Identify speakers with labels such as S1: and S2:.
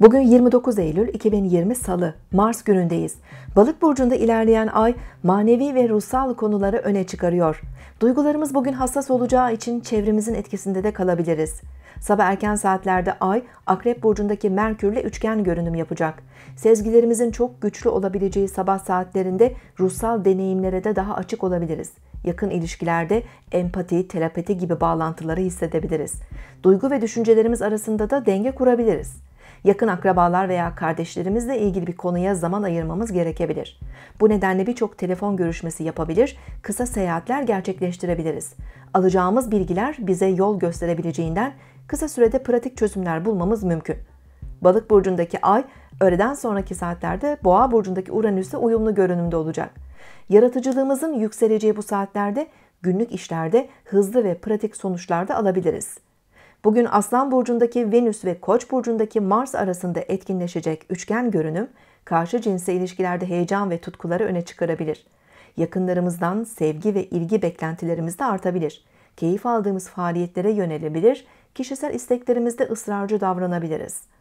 S1: Bugün 29 Eylül 2020 Salı, Mars günündeyiz. Balık burcunda ilerleyen ay manevi ve ruhsal konuları öne çıkarıyor. Duygularımız bugün hassas olacağı için çevremizin etkisinde de kalabiliriz. Sabah erken saatlerde ay Akrep burcundaki Merkürle üçgen görünüm yapacak. Sezgilerimizin çok güçlü olabileceği sabah saatlerinde ruhsal deneyimlere de daha açık olabiliriz yakın ilişkilerde empati, telepati gibi bağlantıları hissedebiliriz. Duygu ve düşüncelerimiz arasında da denge kurabiliriz yakın akrabalar veya kardeşlerimizle ilgili bir konuya zaman ayırmamız gerekebilir. Bu nedenle birçok telefon görüşmesi yapabilir, kısa seyahatler gerçekleştirebiliriz. Alacağımız bilgiler bize yol gösterebileceğinden kısa sürede pratik çözümler bulmamız mümkün. Balık burcundaki ay öğleden sonraki saatlerde Boğa burcundaki Uranüs'e uyumlu görünümde olacak. Yaratıcılığımızın yükseleceği bu saatlerde günlük işlerde hızlı ve pratik sonuçlar da alabiliriz. Bugün Aslan burcundaki Venüs ve Koç burcundaki Mars arasında etkinleşecek üçgen görünüm karşı cinse ilişkilerde heyecan ve tutkuları öne çıkarabilir. Yakınlarımızdan sevgi ve ilgi beklentilerimiz de artabilir. Keyif aldığımız faaliyetlere yönelebilir, kişisel isteklerimizde ısrarcı davranabiliriz.